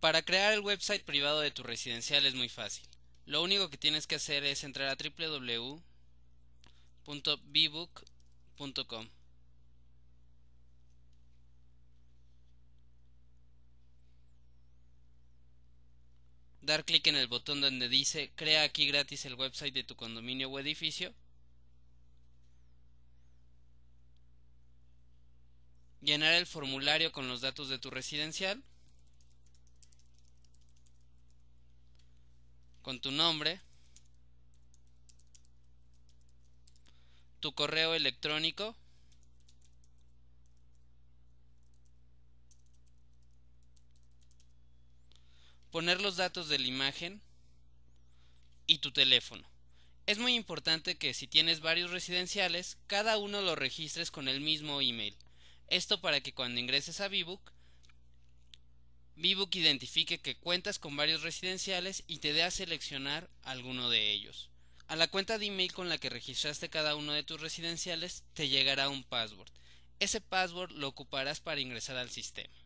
Para crear el website privado de tu residencial es muy fácil. Lo único que tienes que hacer es entrar a www.bbook.com. Dar clic en el botón donde dice Crea aquí gratis el website de tu condominio o edificio. Llenar el formulario con los datos de tu residencial. tu nombre, tu correo electrónico, poner los datos de la imagen y tu teléfono. Es muy importante que si tienes varios residenciales, cada uno lo registres con el mismo email. Esto para que cuando ingreses a Vbook que identifique que cuentas con varios residenciales y te dé a seleccionar alguno de ellos. A la cuenta de email con la que registraste cada uno de tus residenciales te llegará un password. Ese password lo ocuparás para ingresar al sistema.